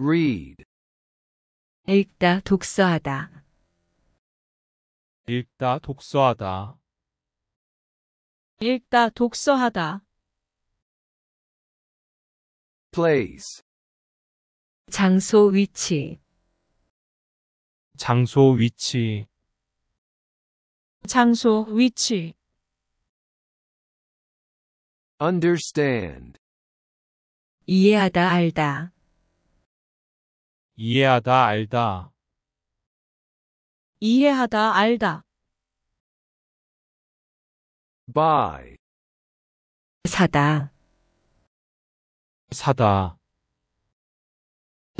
read 읽다 독서하다 읽다 독서하다 읽다 독서하다 place 장소 위치 장소 위치 장소 위치 understand 이해하다 알다 이해하다 알다 이해하다 알다 buy 사다 사다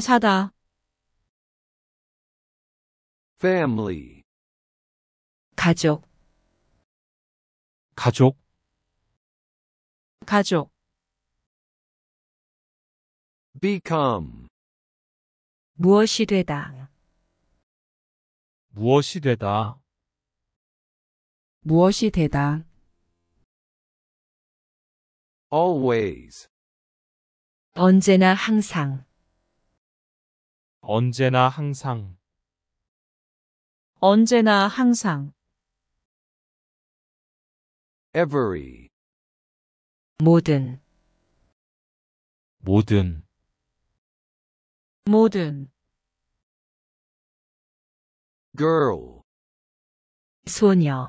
사다 family 가족 가족 가족 become 무엇이 되다. 무엇이 되다. 무엇이 되다. always 언제나 항상. 언제나 항상 언제나 항상. every 모든 모든 모든 girl 소녀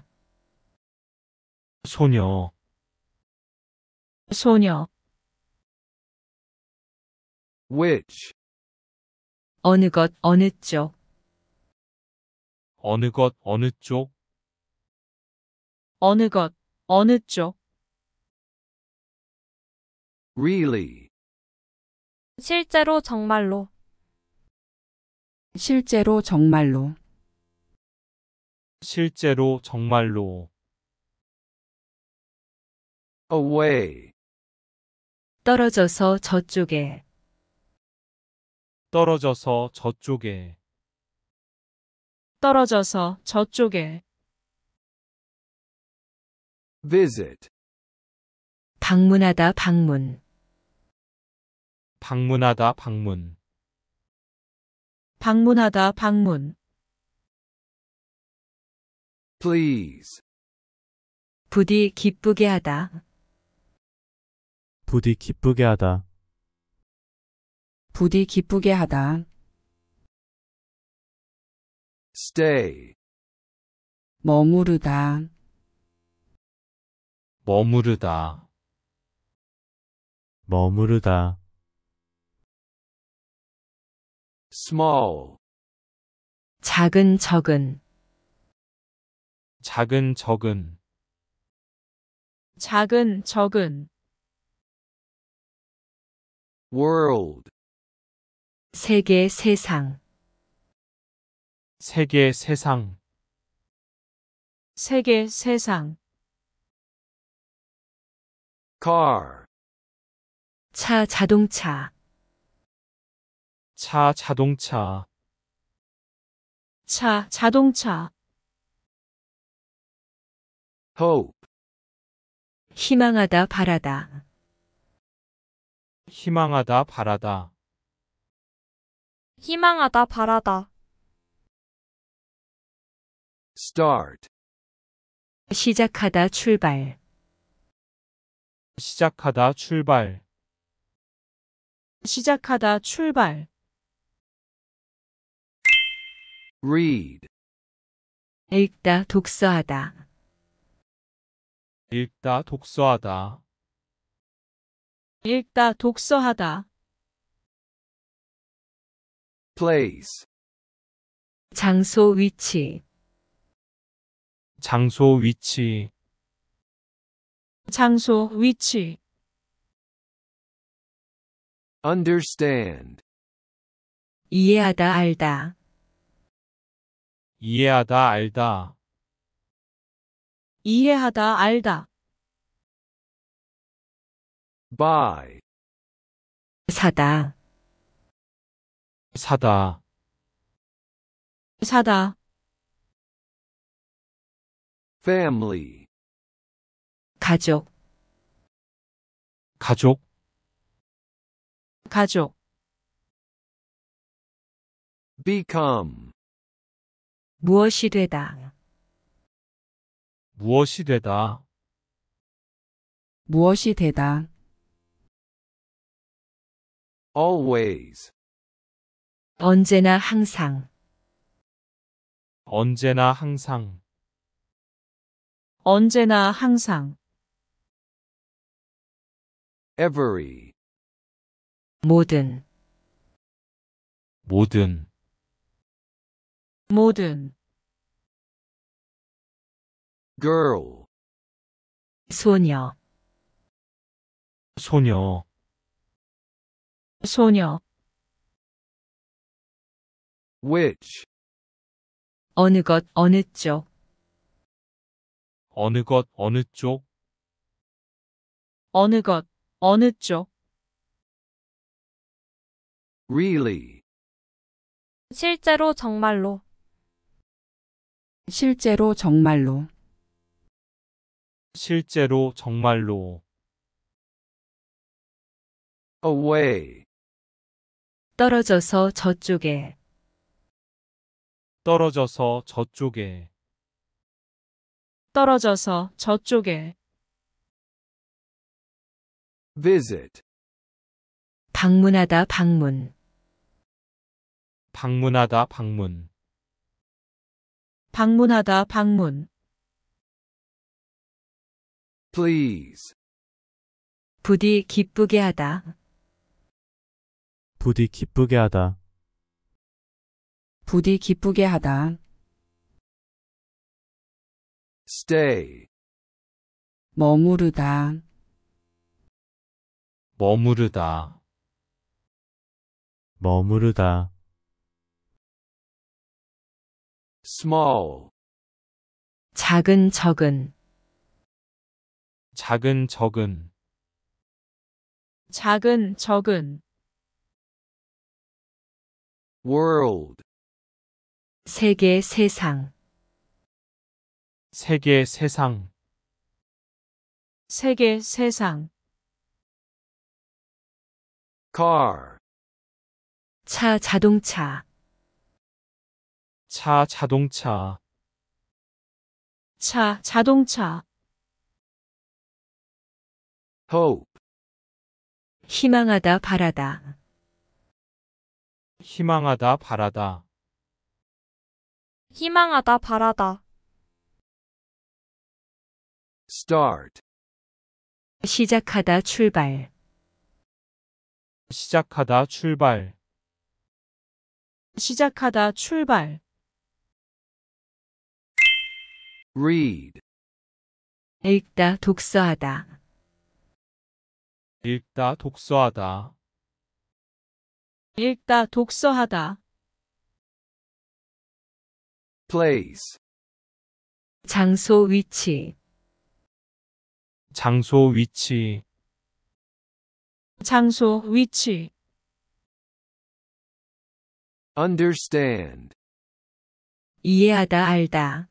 소녀 소녀 which 어느 것 어느 쪽 어느 것 어느 쪽 어느 것 어느 쪽 really 실제로 정말로 실제로 정말로 실제로 정말로 away 떨어져서 저쪽에 떨어져서 저쪽에 떨어져서 저쪽에 visit 방문하다 방문 방문하다 방문 방문하다 방문 please 부디 기쁘게 하다 부디 기쁘게 하다 부디 기쁘게 하다 stay 머무르다 머무르다 머무르다 small 작은 적은 작은 적은 작은 적은 world 세계 세상 세계 세상 세계 세상 car 차 자동차 차, 자동차. 차, 자동차. hope, 희망하다, 바라다. 희망하다, 바라다. 희망하다, 바라다. start, 시작하다, 출발. 시작하다, 출발. 시작하다, 출발. read 읽다 독서하다 읽다 독서하다 읽다 독서하다 place 장소 위치 장소 위치 장소 위치 understand 이해하다 알다 이해하다 알다 이해하다 알다 buy 사다 사다 사다 family 가족 가족 가족 become 무엇이 되다. 무엇이 되다. 무엇이 되다. always 언제나 항상. 언제나 항상 언제나 항상. every 모든 모든 모든 girl 소녀 소녀 소녀 which 어느 것 어느 쪽 어느 것 어느 쪽 어느 것 어느 쪽 really 실제로 정말로 실제로 정말로 실제로 정말로 away 떨어져서 저쪽에 떨어져서 저쪽에 떨어져서 저쪽에 visit 방문하다 방문 방문하다 방문 방문하다 방문 please 부디 기쁘게 하다 부디 기쁘게 하다 부디 기쁘게 하다 stay 머무르다 머무르다 머무르다 small 작은 적은 작은 적은 작은 적은 world 세계 세상 세계 세상 세계 세상 car 차 자동차 차, 자동차. 차, 자동차. hope, 희망하다, 바라다. 희망하다, 바라다. 희망하다, 바라다. start, 시작하다, 출발. 시작하다, 출발. 시작하다, 출발. read 읽다 독서하다 읽다 독서하다 읽다 독서하다 place 장소 위치 장소 위치 장소 위치 understand 이해하다 알다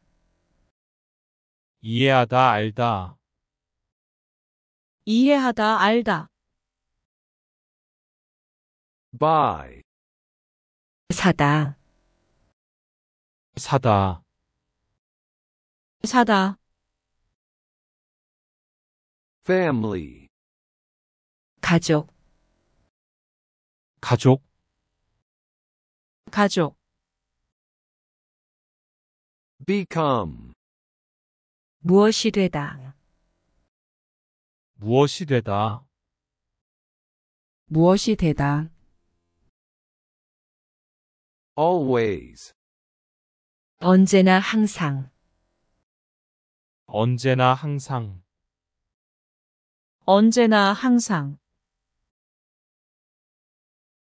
이해하다 알다 이해하다 알다 buy, 사다 사다 사다 family, 가족 가족 가족 become, 무엇이 되다. 무엇이 되다. 무엇이 되다. always 언제나 항상. 언제나 항상 언제나 항상.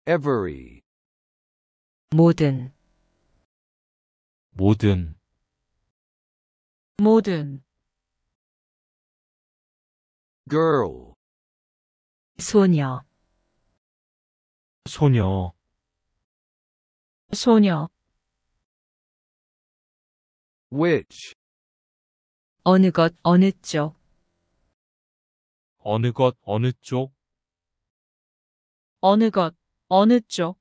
every 모든 모든 모든 girl 소녀 소녀 소녀 which 어느 것 어느 쪽 어느 것 어느 쪽 어느 것 어느 쪽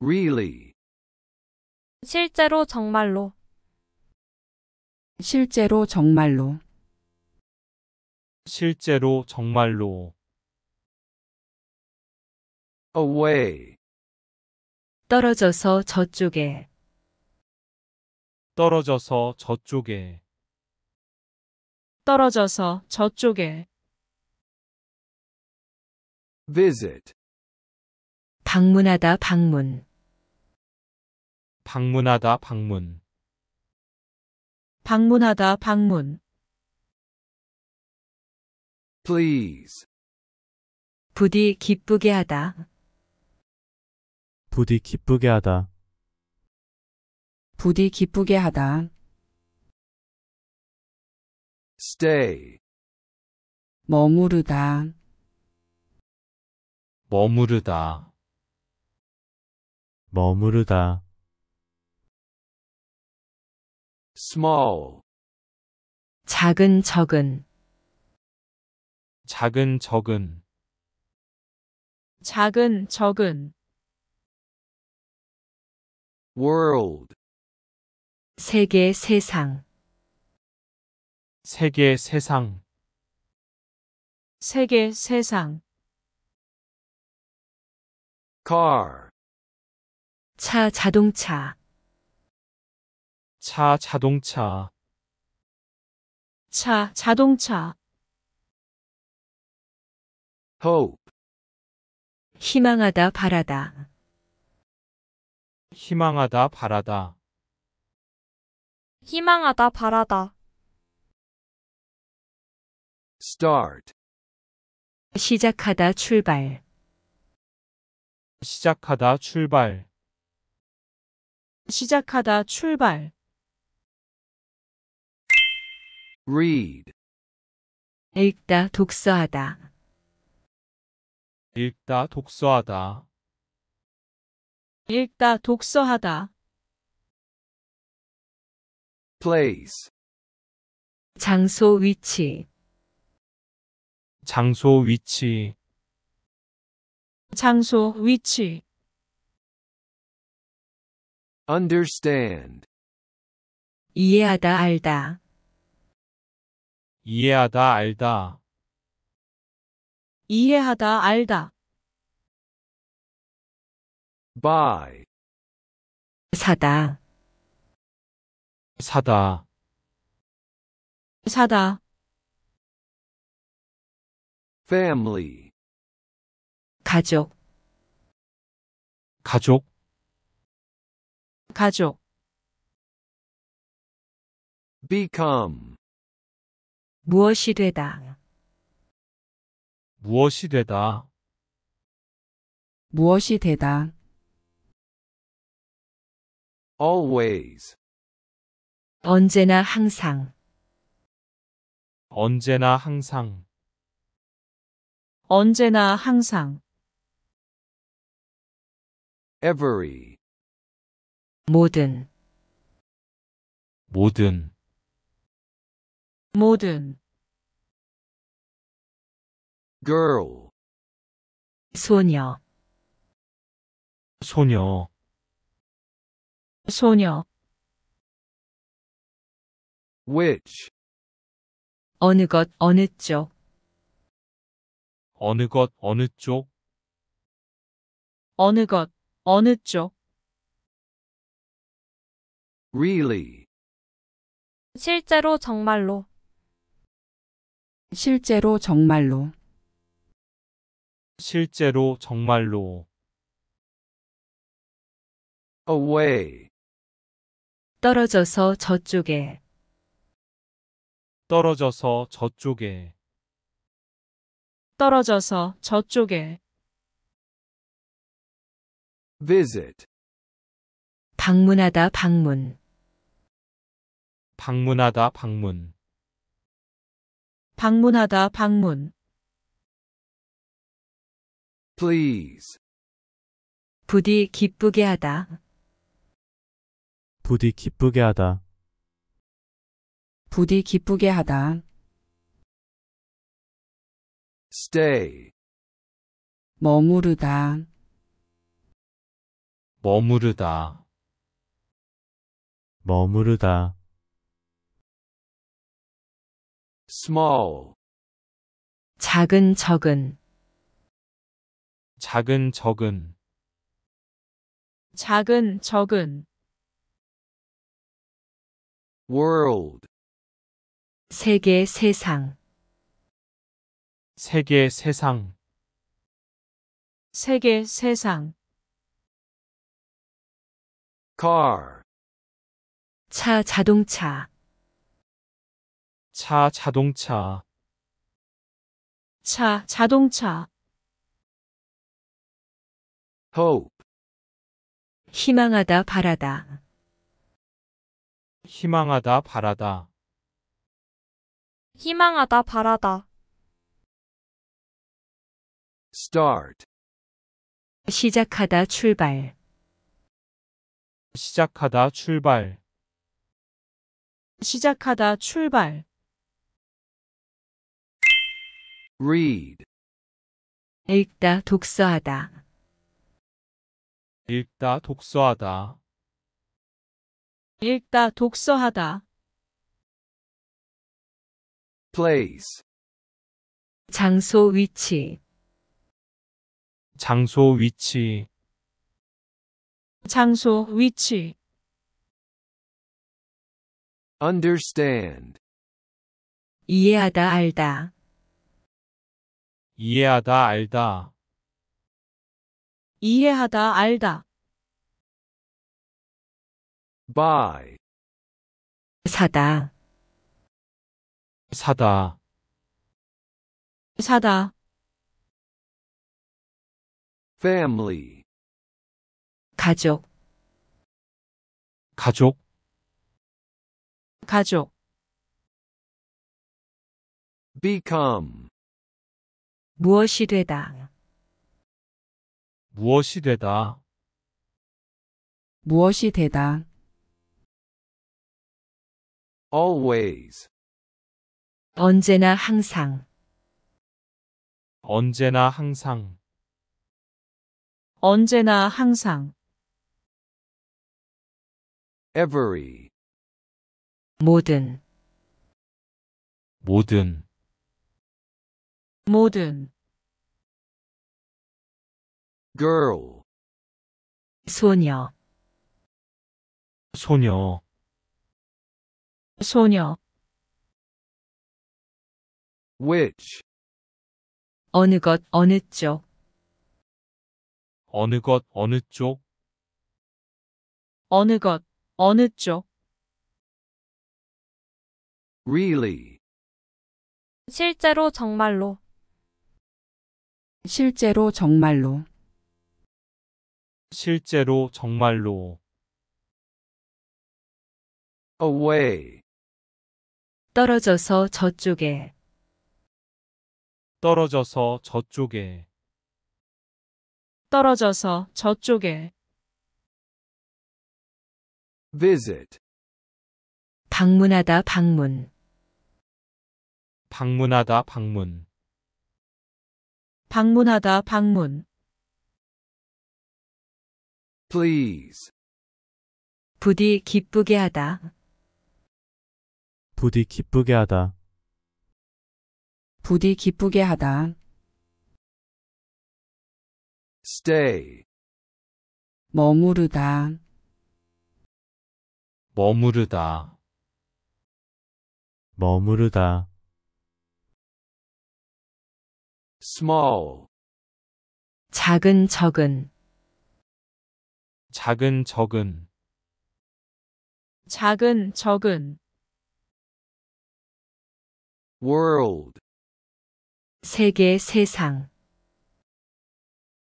really 실제로 정말로 실제로 정말로 실제로 정말로 away 떨어져서 저쪽에 떨어져서 저쪽에 떨어져서 저쪽에 visit 방문하다 방문 방문하다 방문 방문하다 방문 please 부디 기쁘게 하다 부디 기쁘게 하다 부디 기쁘게 하다 stay 머무르다 머무르다 머무르다 small 작은 적은 작은 적은 작은 적은 world 세계 세상 세계 세상 세계 세상 car 차 자동차 차, 자동차. 차, 자동차. hope, 희망하다, 바라다. 희망하다, 바라다. 희망하다, 바라다. start, 시작하다, 출발. 시작하다, 출발. 시작하다, 출발. read 읽다 독서하다 읽다 독서하다 읽다 독서하다 place 장소 위치 장소 위치 장소 위치 understand 이해하다 알다 이해하다 알다 이해하다 알다 buy 사다 사다 사다 family 가족 가족 가족 become 무엇이 되다. 무엇이 되다. 무엇이 되다. always 언제나 항상. 언제나 항상 언제나 항상. every 모든. 모든 모든 girl 소녀 소녀 소녀 which 어느 것 어느 쪽 어느 것 어느 쪽 어느 것 어느 쪽 really 실제로 정말로 실제로 정말로 실제로 정말로 away 떨어져서 저쪽에 떨어져서 저쪽에 떨어져서 저쪽에 visit 방문하다 방문 방문하다 방문 방문하다 방문 please 부디 기쁘게 하다 부디 기쁘게 하다 부디 기쁘게 하다 stay 머무르다 머무르다 머무르다 small 작은 적은 작은 적은 작은 적은 world 세계 세상 세계 세상 세계 세상 car 차 자동차 차, 자동차. 차, 자동차. hope, 희망하다, 바라다. 희망하다, 바라다. 희망하다, 바라다. start, 시작하다, 출발. 시작하다, 출발. 시작하다, 출발. read 읽다 독서하다 읽다 독서하다 읽다 독서하다 place 장소 위치 장소 위치 장소 위치 understand 이해하다 알다 이해하다 알다 이해하다 알다 buy 사다 사다 사다 family 가족 가족 가족 become 무엇이 되다. 무엇이 되다. 무엇이 되다. always 언제나 항상. 언제나 항상 언제나 항상. every 모든 모든 모든 girl 소녀 소녀 소녀 which 어느 것 어느 쪽 어느 것 어느 쪽 어느 것 어느 쪽 really 실제로 정말로 실제로 정말로 실제로 정말로 away 떨어져서 저쪽에 떨어져서 저쪽에 떨어져서 저쪽에 visit 방문하다 방문 방문하다 방문 방문하다 방문 please 부디 기쁘게 하다 부디 기쁘게 하다 부디 기쁘게 하다 stay 머무르다 머무르다 머무르다 small 작은 적은 작은 적은 작은 적은 world 세계 세상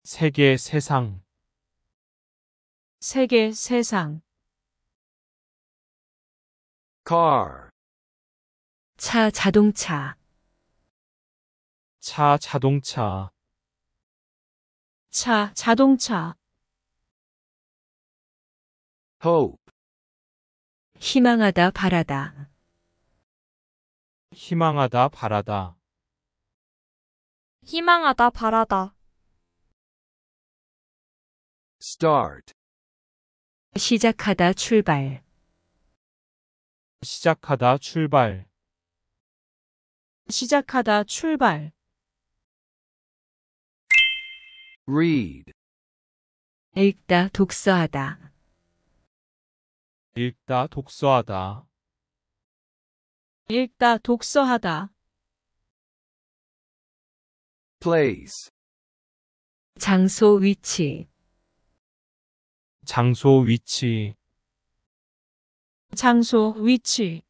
세계 세상 세계 세상 car 차 자동차 차, 자동차. 차, 자동차. hope, 희망하다, 바라다. 희망하다, 바라다. 희망하다, 바라다. start, 시작하다, 출발. 시작하다, 출발. 시작하다, 출발. read 읽다 독서하다 읽다 독서하다 읽다 독서하다 place 장소 위치 장소 위치 장소 위치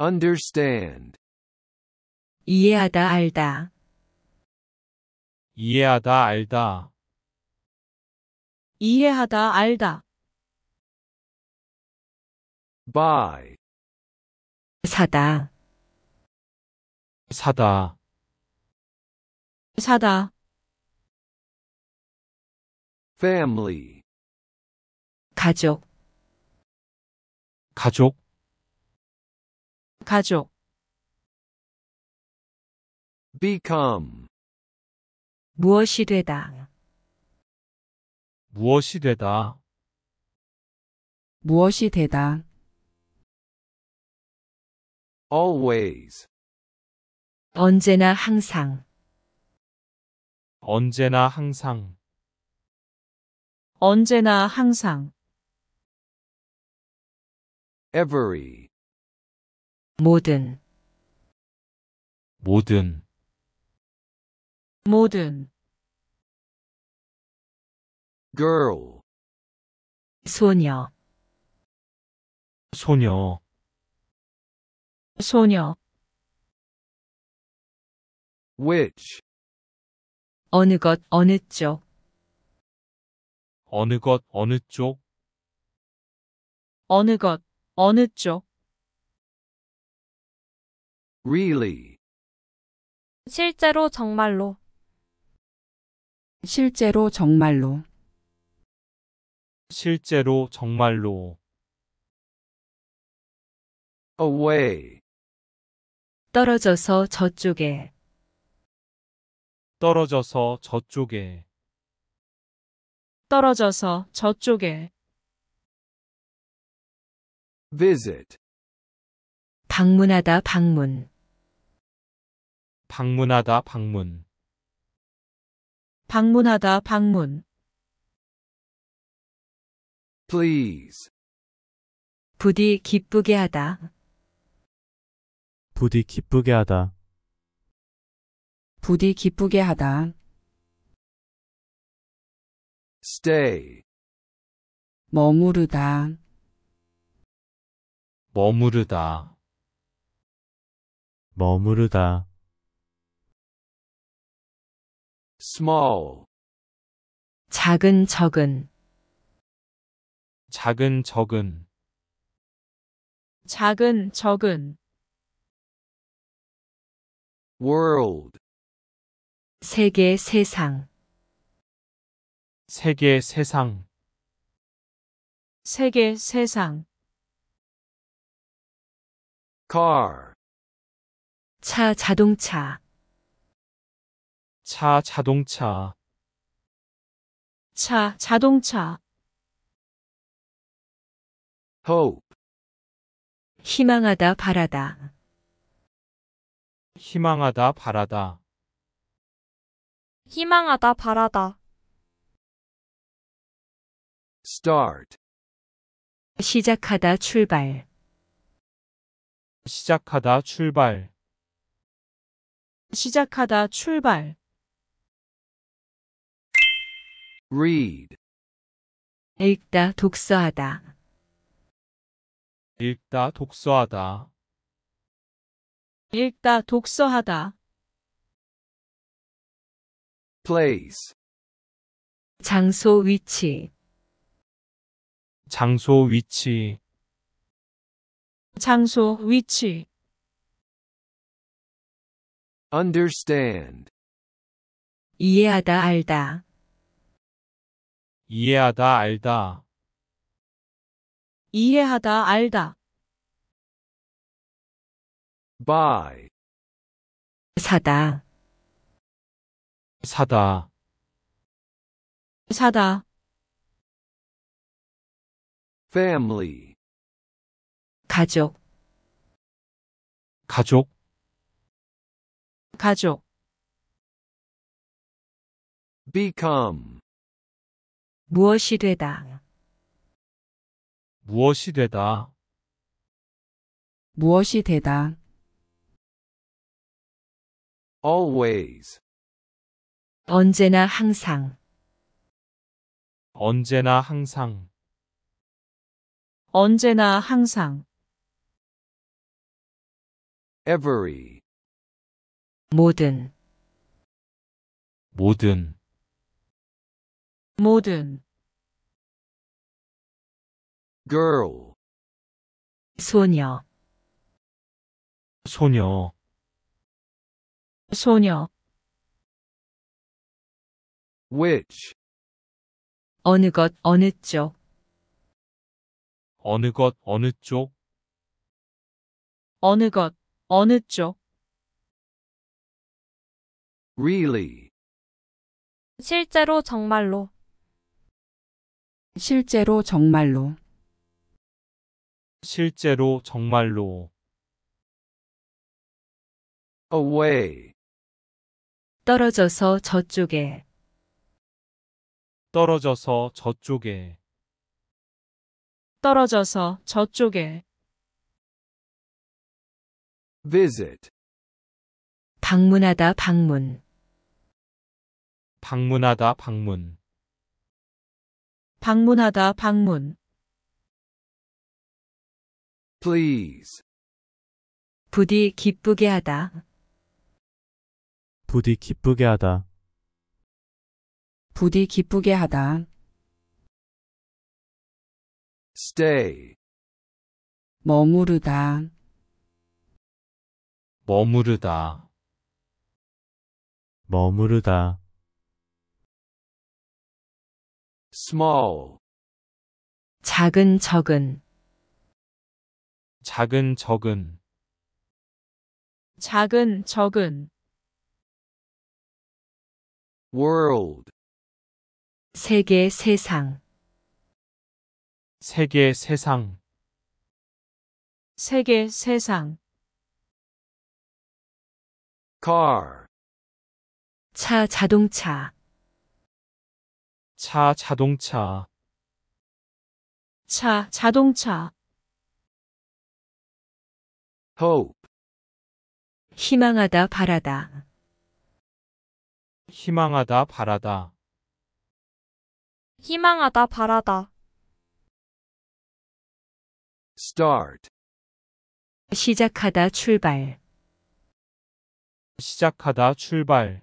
understand 이해하다 알다 이해하다 알다 이해하다 알다 buy 사다 사다 사다 family 가족 가족 가족 become 무엇이 되다. 무엇이 되다. 무엇이 되다. always 언제나 항상. 언제나 항상 언제나 항상. every 모든 모든 모든 girl 소녀 소녀 소녀 which 어느 것 어느 쪽 어느 것 어느 쪽 어느 것 어느 쪽 really 실제로 정말로 실제로 정말로 실제로 정말로 away 떨어져서 저쪽에 떨어져서 저쪽에 떨어져서 저쪽에 visit 방문하다 방문 방문하다 방문 방문하다 방문 please 부디 기쁘게 하다 부디 기쁘게 하다 부디 기쁘게 하다 stay 머무르다 머무르다 머무르다 small 작은 적은 작은 적은 작은 적은 world 세계 세상 세계 세상 세계 세상 car 차 자동차 차, 자동차. 차, 자동차. hope, 희망하다, 바라다. 희망하다, 바라다. 희망하다, 바라다. start, 시작하다, 출발. 시작하다, 출발. 시작하다, 출발. read 읽다 독서하다 읽다 독서하다 읽다 독서하다 place 장소 위치 장소 위치 장소 위치 understand 이해하다 알다 이해하다 알다 이해하다 알다 buy 사다 사다 사다 family 가족 가족 가족 become 무엇이 되다. 무엇이 되다. 무엇이 되다. always 언제나 항상. 언제나 항상 언제나 항상. every 모든. 모든 모든. girl 소녀 소녀 소녀 which 어느 것 어느 쪽 어느 것 어느 쪽 어느 것 어느 쪽 really 실제로 정말로 실제로 정말로 실제로 정말로 away 떨어져서 저쪽에 떨어져서 저쪽에 떨어져서 저쪽에 visit 방문하다 방문 방문하다 방문 방문하다 방문 please. 부디 기쁘게 하다. 부디 기쁘게 하다. 부디 기쁘게 하다. stay. 머무르다. 머무르다. 머무르다. small. 작은 적은 작은 적은 작은 적은 world 세계 세상 세계 세상 세계 세상 car 차 자동차 차 자동차 차 자동차 hope 희망하다 바라다 희망하다 바라다 희망하다 바라다 start 시작하다 출발 시작하다 출발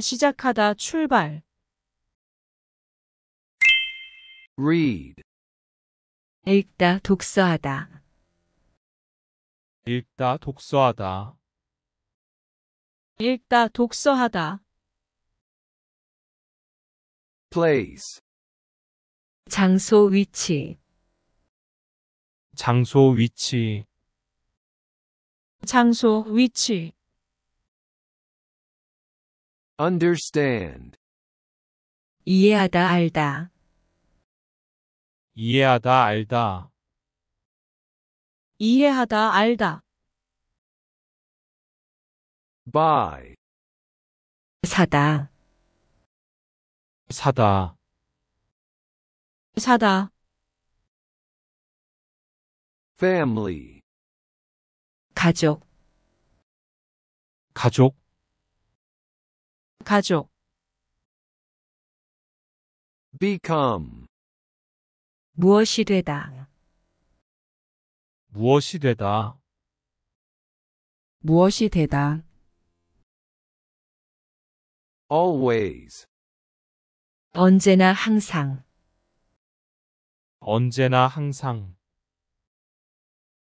시작하다 출발 read 읽다 독서하다 읽다 독서하다 읽다 독서하다 place 장소 위치 장소 위치 장소 위치 understand 이해하다 알다 이해하다 알다 이해하다 알다 buy 사다 사다 사다 family 가족 가족 가족 become 무엇이 되다 무엇이 되다. 무엇이 되다. always 언제나 항상 언제나 항상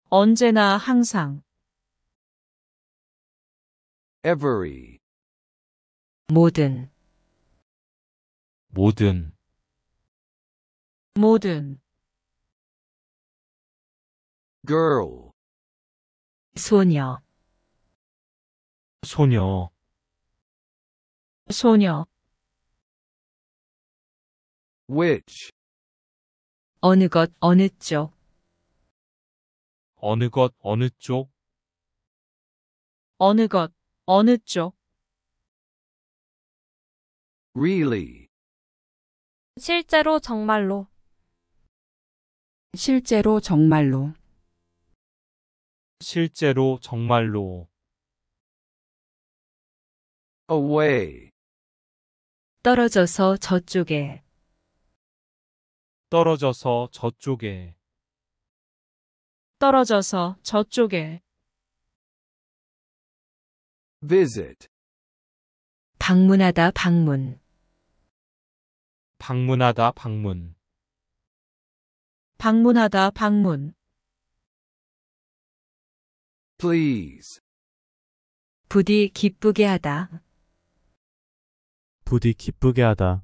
언제나 항상 every 모든 모든 모든 girl 소녀 소녀 소녀 which 어느 것 어느 쪽 어느 것 어느 쪽 어느 것 어느 쪽 really 실제로 정말로 실제로 정말로 실제로 정말로 away 떨어져서 저쪽에 떨어져서 저쪽에 떨어져서 저쪽에 visit 방문하다 방문 방문하다 방문 방문하다 방문 please. 부디 기쁘게 하다. 부디 기쁘게 하다.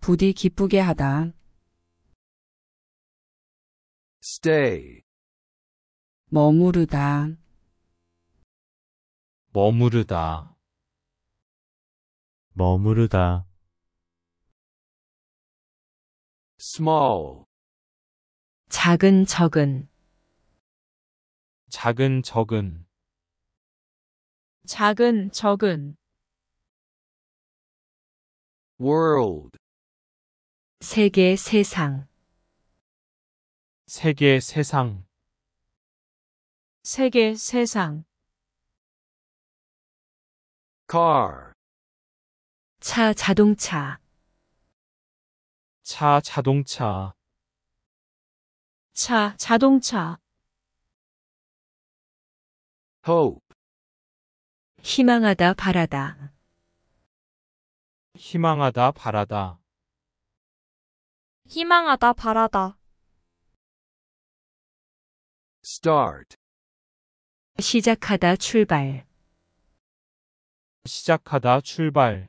부디 기쁘게 하다. stay. 머무르다. 머무르다. 머무르다. small. 작은 적은 작은 적은 작은 적은 world 세계 세상 세계 세상 세계 세상 car 차 자동차 차 자동차 차 자동차 hope 희망하다 바라다 희망하다 바라다 희망하다 바라다 start 시작하다 출발 시작하다 출발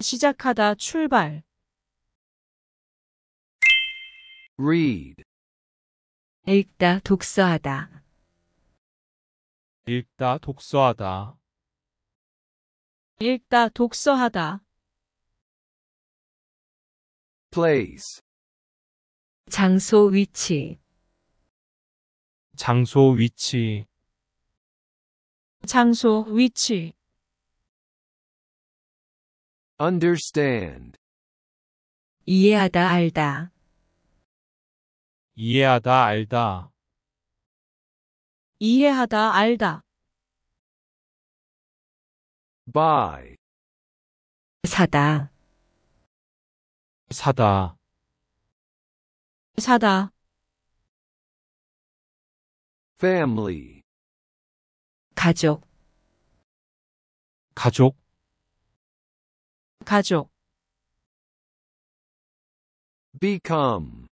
시작하다 출발 read 읽다 독서하다 읽다 독서하다 읽다 독서하다 place 장소 위치 장소 위치 장소 위치 understand 이해하다 알다 이해하다 알다 이해하다 알다 buy 사다 사다 사다 family 가족 가족 가족 become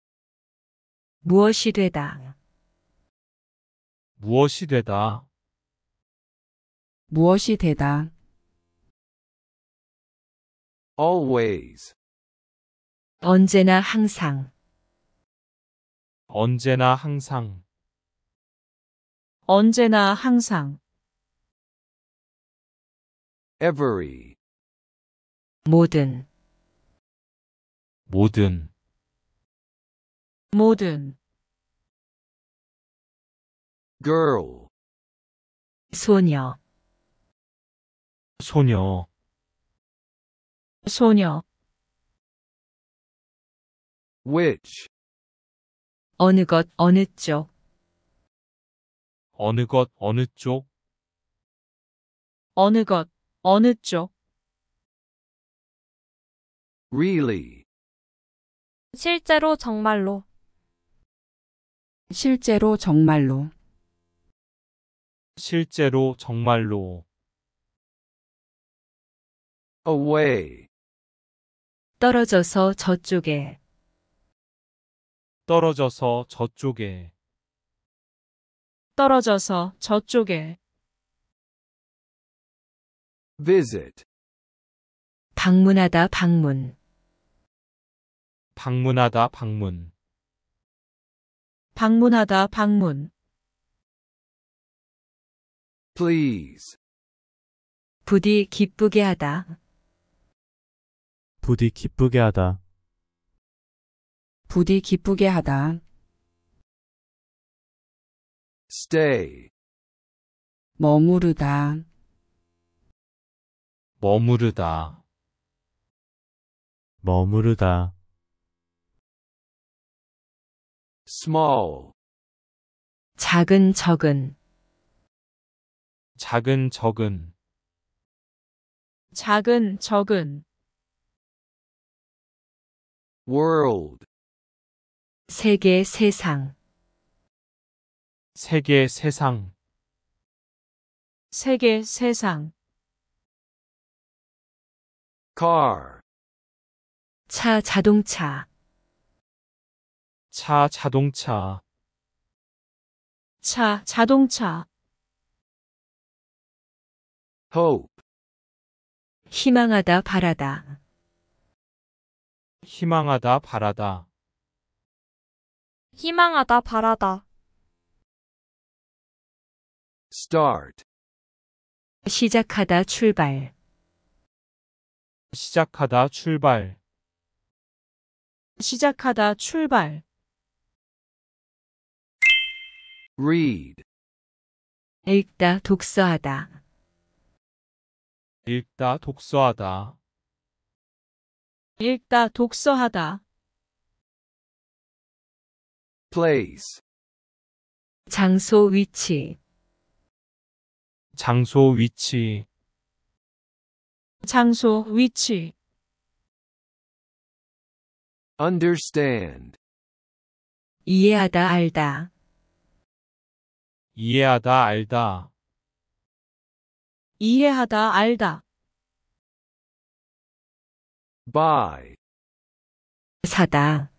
무엇이 되다 무엇이 되다. 무엇이 되다. always 언제나 항상 언제나 항상 언제나 항상 every 모든 모든 모든 girl 소녀 소녀 소녀 which 어느 것 어느 쪽 어느 것 어느 쪽 어느 것 어느 쪽 really 실제로 정말로 실제로 정말로 실제로 정말로 away 떨어져서 저쪽에 떨어져서 저쪽에 떨어져서 저쪽에 visit 방문하다 방문 방문하다 방문 방문하다 방문 please. 부디 기쁘게 하다. 부디 기쁘게 하다. 부디 기쁘게 하다. stay. 머무르다. 머무르다. 머무르다. small. 작은 적은 작은 적은 작은 적은 world 세계 세상 세계 세상 세계 세상 car 차 자동차 차 자동차 차 자동차 hope 희망하다 바라다 희망하다 바라다 희망하다 바라다 start 시작하다 출발 시작하다 출발 시작하다 출발 read 읽다 독서하다 읽다 독서하다 읽다 독서하다 place 장소 위치 장소 위치 장소 위치 understand 이해하다 알다 이해하다 알다 이해하다 알다 buy 사다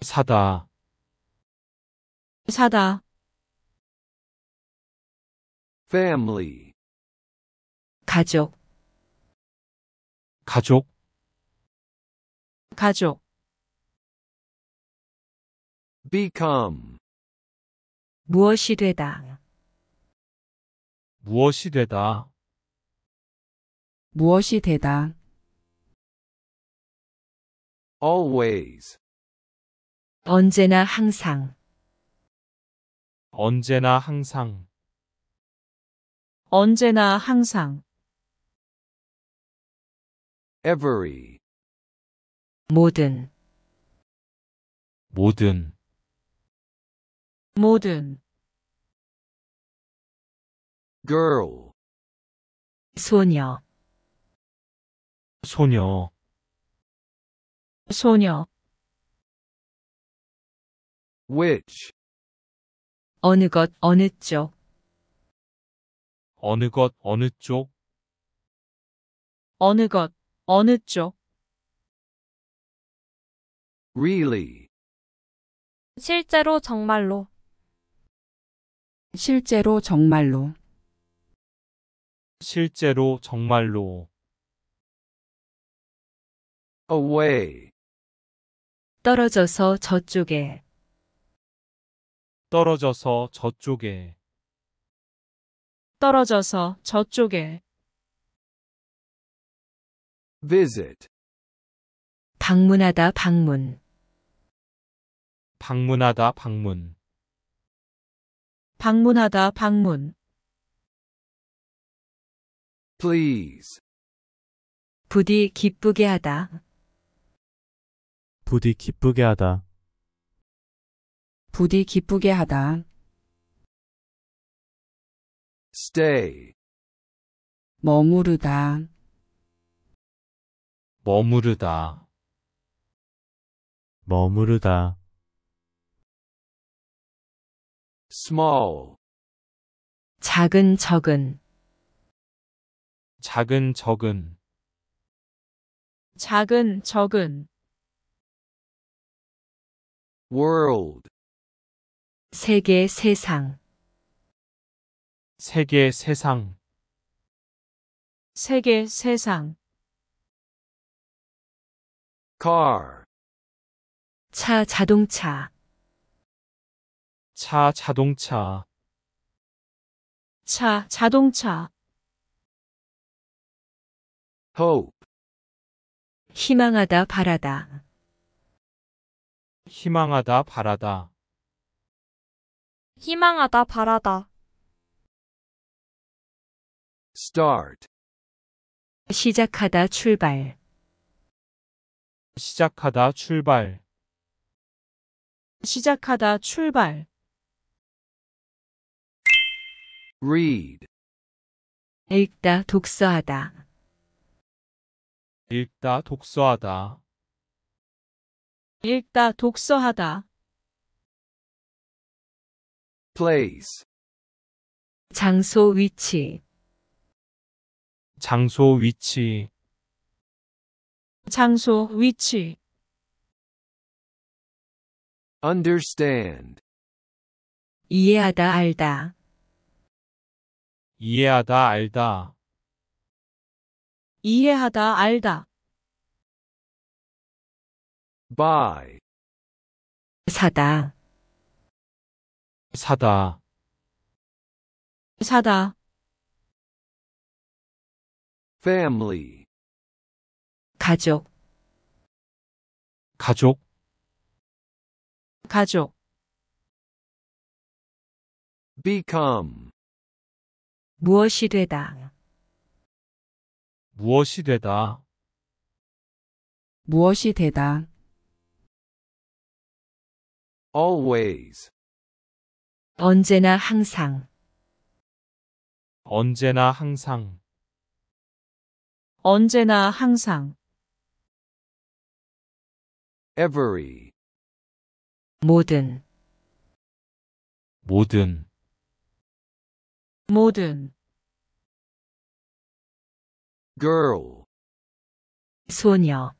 사다 사다 family 가족 가족 가족 become 무엇이 되다 무엇이 되다. 무엇이 되다. always 언제나 항상 언제나 항상 언제나 항상 every 모든 모든 모든 girl 소녀 소녀 소녀 which 어느 것 어느 쪽 어느 것 어느 쪽 어느 것 어느 쪽 really 실제로 정말로 실제로 정말로 실제로 정말로 away 떨어져서 저쪽에 떨어져서 저쪽에 떨어져서 저쪽에 visit 방문하다 방문 방문하다 방문 방문하다 방문 please. 부디 기쁘게 하다. 부디 기쁘게 하다. 부디 기쁘게 하다. stay, 머무르다. 머무르다, 머무르다. small, 작은 적은 작은 적은 작은 적은 world 세계 세상 세계 세상 세계 세상 car 차 자동차 차 자동차 차 자동차 hope 희망하다 바라다 희망하다 바라다 희망하다 바라다 start 시작하다 출발 시작하다 출발 시작하다 출발 read 읽다 독서하다 읽다 독서하다 읽다 독서하다 place 장소 위치 장소 위치 장소 위치 understand 이해하다 알다 이해하다 알다 이해하다 알다 buy 사다 사다 사다 family 가족 가족 가족 become 무엇이 되다 무엇이 되다. 무엇이 되다. always 언제나 항상 언제나 항상 언제나 항상 every 모든 모든 모든 girl 소녀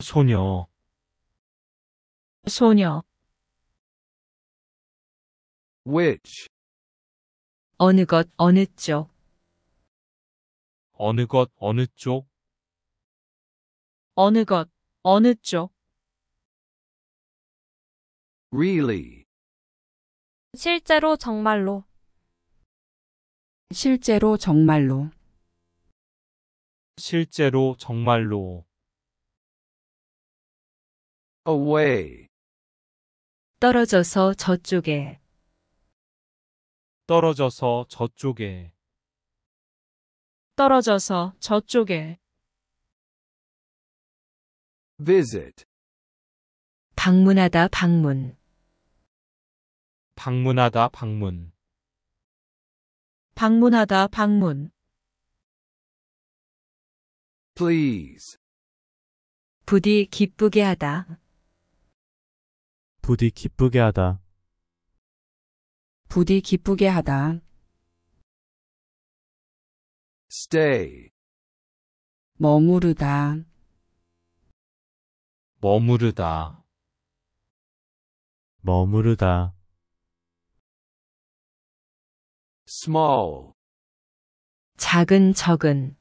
소녀 소녀 which 어느 것 어느 쪽 어느 것 어느 쪽 어느 것 어느 쪽 really 실제로 정말로 실제로 정말로 실제로 정말로 away 떨어져서 저쪽에 떨어져서 저쪽에 떨어져서 저쪽에 visit 방문하다 방문 방문하다 방문 방문하다 방문 please. 부디 기쁘게 하다. 부디 기쁘게 하다. 부디 기쁘게 하다. stay. 머무르다. 머무르다. 머무르다. small. 작은 적은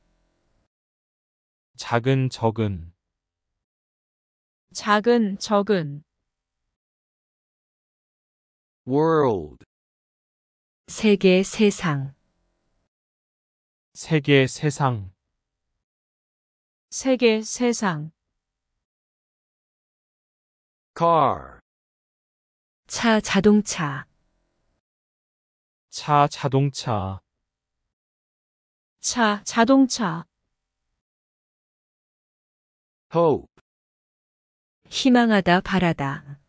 작은 적은 작은 적은 world 세계 세상 세계 세상 세계 세상 car 차 자동차 차 자동차 차 자동차 hope 희망하다 바라다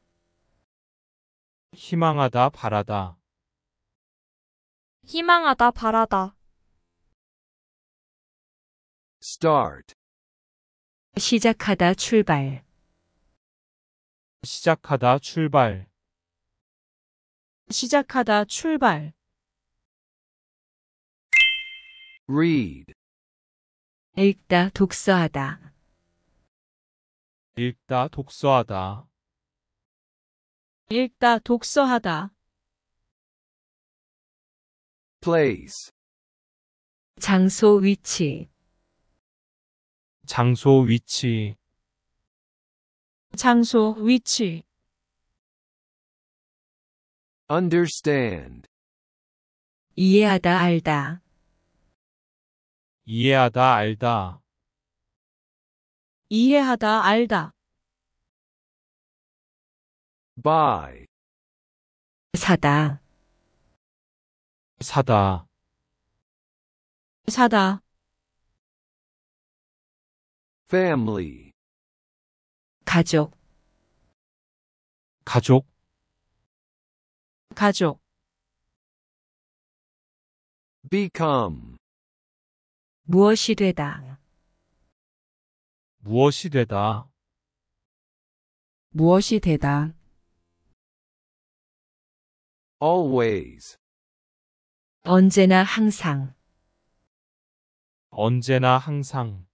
희망하다 바라다 희망하다 바라다 start 시작하다 출발 시작하다 출발 시작하다 출발 read 읽다 독서하다 읽다 독서하다 읽다 독서하다 place 장소 위치 장소 위치 장소 위치 understand 이해하다 알다 이해하다 알다 이해하다 알다 buy 사다 사다 사다 family 가족 가족 가족 become 무엇이 되다 무엇이 되다. 무엇이 되다. always 언제나 항상 언제나 항상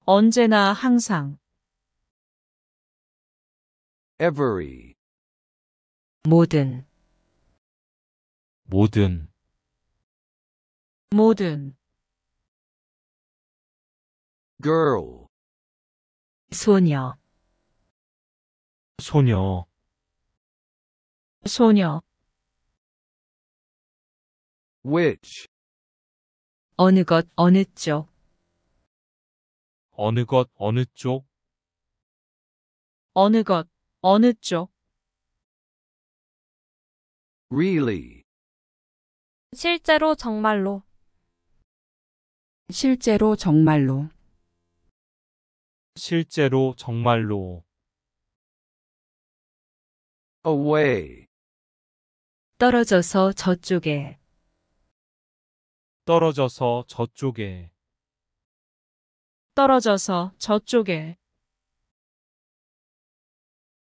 언제나 항상 every 모든 모든 모든 girl 소녀 소녀 소녀 which 어느 것 어느 쪽 어느 것 어느 쪽 어느 것 어느 쪽 really 실제로 정말로 실제로 정말로 실제로 정말로 away 떨어져서 저쪽에 떨어져서 저쪽에 떨어져서 저쪽에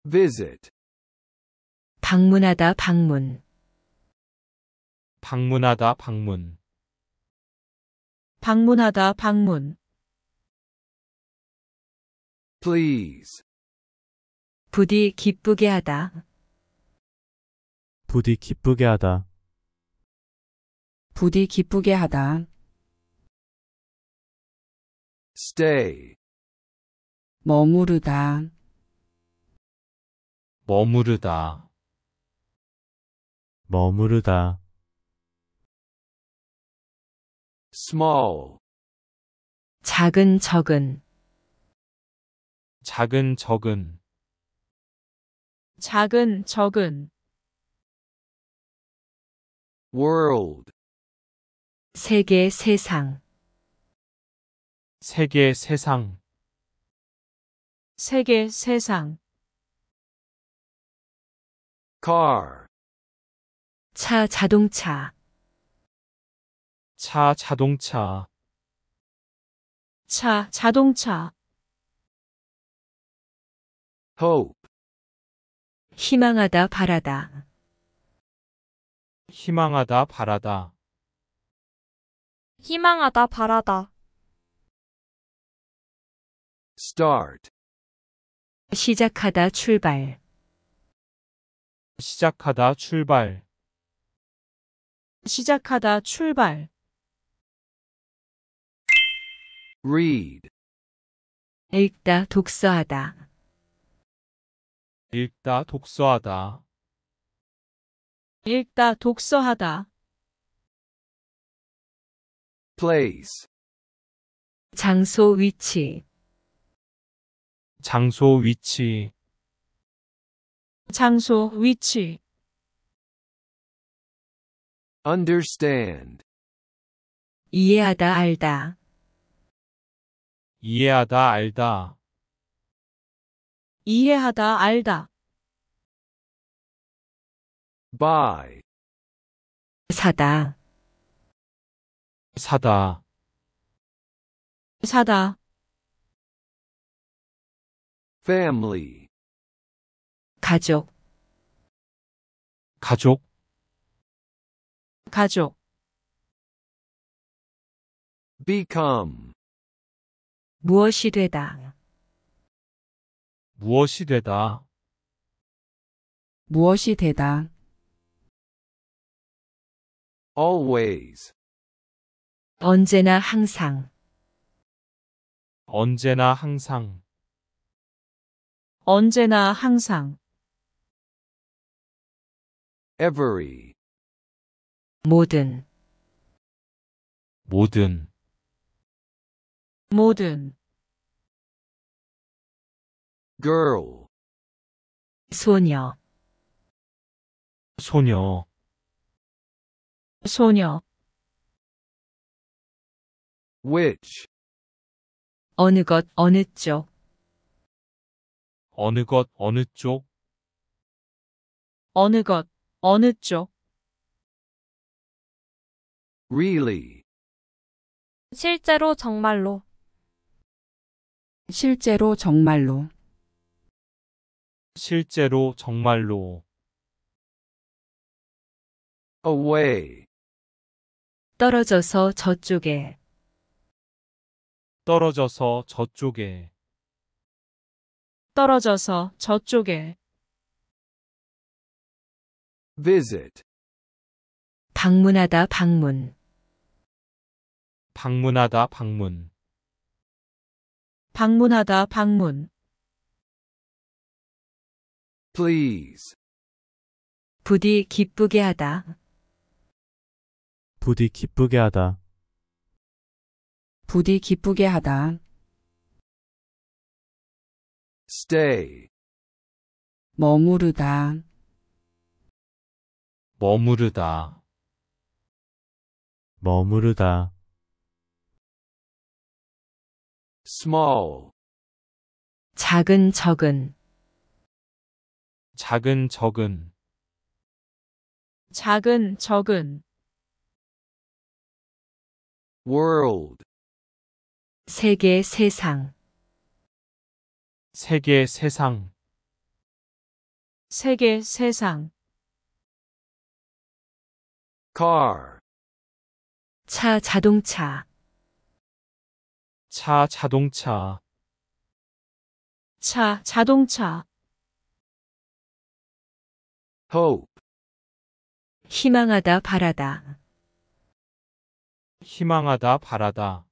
visit 방문하다 방문 방문하다 방문 방문하다 방문 please. 부디 기쁘게 하다. 부디 기쁘게 하다. 부디 기쁘게 하다. stay. 머무르다. 머무르다. 머무르다. small. 작은 적은 작은 적은 작은 적은 world 세계 세상 세계 세상 세계 세상 car 차 자동차 차 자동차 차 자동차 hope 희망하다 바라다 희망하다 바라다 희망하다 바라다 start 시작하다 출발 시작하다 출발 시작하다 출발 read 읽다 독서하다 읽다 독서하다 읽다 독서하다 place 장소 위치 장소 위치 장소 위치 understand 이해하다 알다 이해하다 알다 이해하다 알다 buy 사다 사다 사다 family 가족 가족 가족 become 무엇이 되다 무엇이 되다. 무엇이 되다. always 언제나 항상 언제나 항상 언제나 항상 every 모든 모든 모든 girl 소녀 소녀 소녀 which 어느 것 어느 쪽 어느 것 어느 쪽 어느 것 어느 쪽 really 실제로 정말로 실제로 정말로 실제로 정말로 away 떨어져서 저쪽에 떨어져서 저쪽에 떨어져서 저쪽에 visit 방문하다 방문 방문하다 방문 방문하다 방문 please. 부디 기쁘게 하다. 부디 기쁘게 하다. 부디 기쁘게 하다. stay. 머무르다. 머무르다. 머무르다. small. 작은 적은 작은 적은 작은 적은 world 세계 세상 세계 세상 세계 세상 car 차 자동차 차 자동차 차 자동차 hope 희망하다 바라다 희망하다 바라다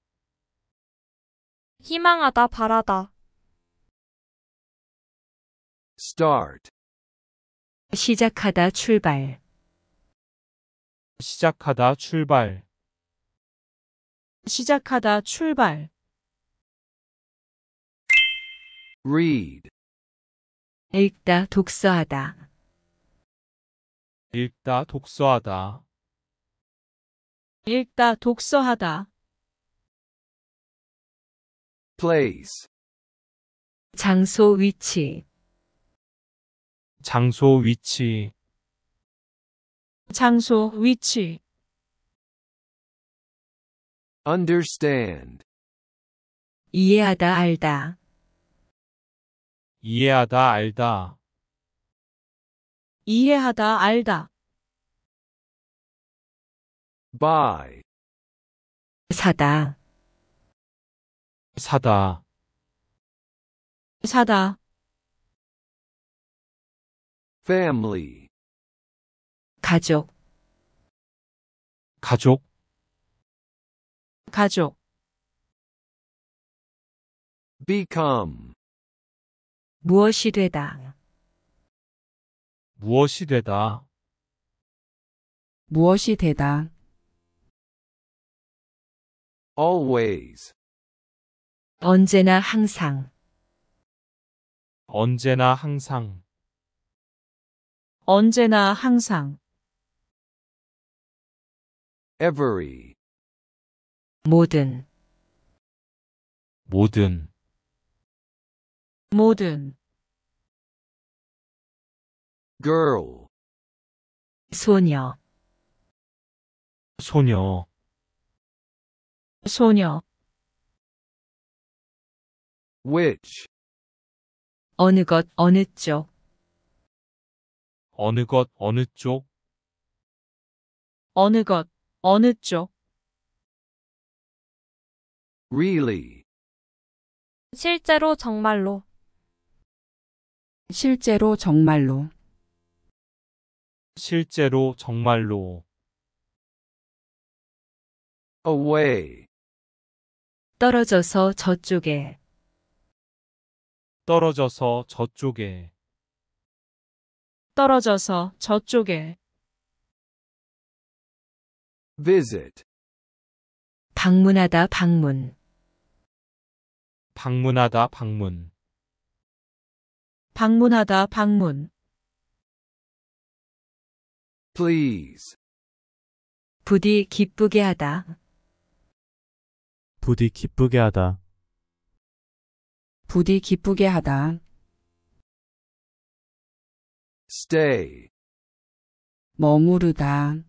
희망하다 바라다 start 시작하다 출발 시작하다 출발 시작하다 출발 read 읽다 독서하다 읽다 독서하다 읽다 독서하다 place 장소 위치 장소 위치 장소 위치 understand 이해하다 알다 이해하다 알다 이해하다 알다 buy, 사다 사다, 사다 family, 가족 가족, 가족 become, 무엇이 되다 무엇이 되다. 무엇이 되다. always 언제나 항상 언제나 항상 언제나 항상 every 모든 모든 모든 girl 소녀 소녀 소녀 which 어느 것 어느 쪽 어느 것 어느 쪽 어느 것 어느 쪽 really 실제로 정말로 실제로 정말로 실제로 정말로 away 떨어져서 저쪽에 떨어져서 저쪽에 떨어져서 저쪽에 visit 방문하다 방문 방문하다 방문 방문하다 방문 please. 부디 기쁘게 하다. 부디 기쁘게 하다. 부디 기쁘게 하다. stay. 머무르다.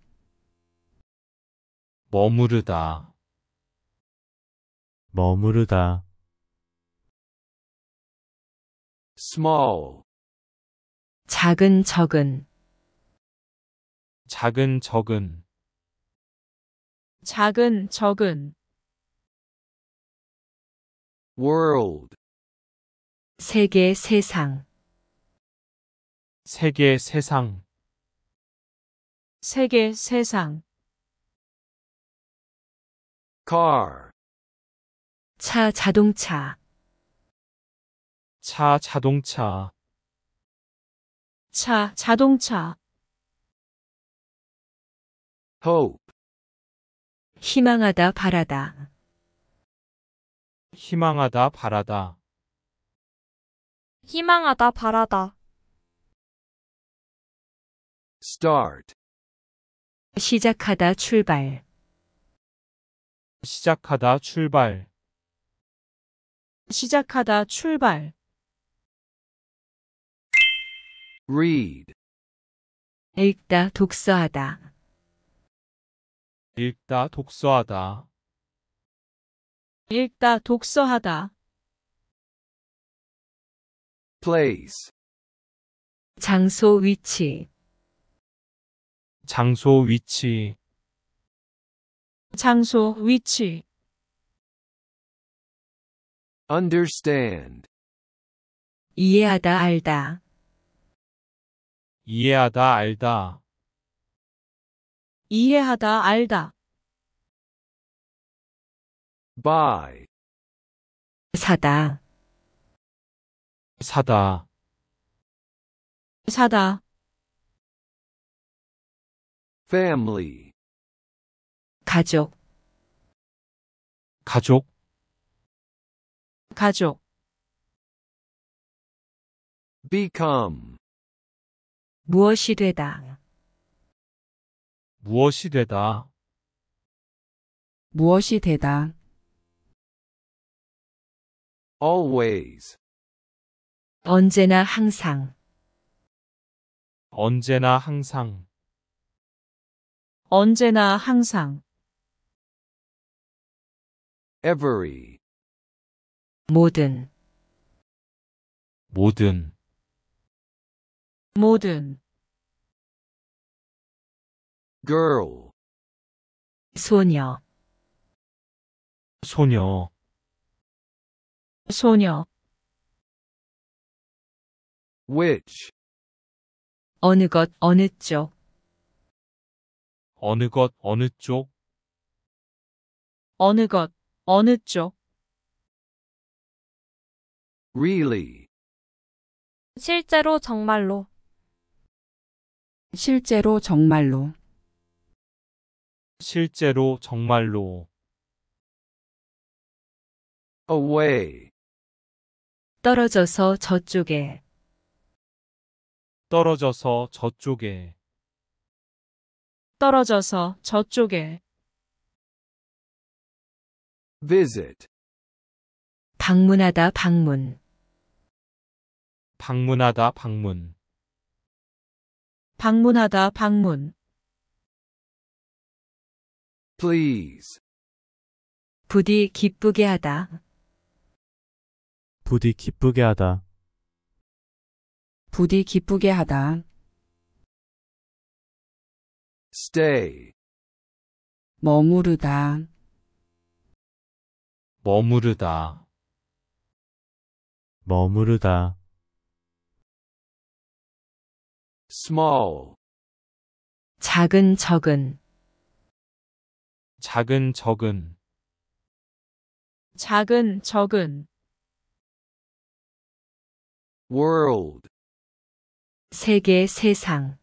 머무르다. 머무르다. small. 작은 적은 작은 적은 작은 적은 world 세계 세상 세계 세상 세계 세상 car 차 자동차 차 자동차 차 자동차 hope 희망하다 바라다 희망하다 바라다 희망하다 바라다 start 시작하다 출발 시작하다 출발 시작하다 출발 read 읽다 독서하다 읽다 독서하다 읽다 독서하다 place 장소 위치 장소 위치 장소 위치 understand 이해하다 알다 이해하다 알다 이해하다 알다 buy 사다 사다 사다 family 가족 가족 가족 become 무엇이 되다 무엇이 되다. 무엇이 되다. always 언제나 항상 언제나 항상 언제나 항상 every 모든 모든 모든 girl 소녀 소녀 소녀 which 어느 것 어느 쪽 어느 것 어느 쪽 어느 것 어느 쪽 really 실제로 정말로 실제로 정말로 실제로 정말로 away 떨어져서 저쪽에 떨어져서 저쪽에 떨어져서 저쪽에 visit 방문하다 방문 방문하다 방문 방문하다 방문 please. 부디 기쁘게 하다. 부디 기쁘게 하다. 부디 기쁘게 하다. stay. 머무르다. 머무르다. 머무르다. small. 작은 적은 작은 적은 작은 적은 world 세계 세상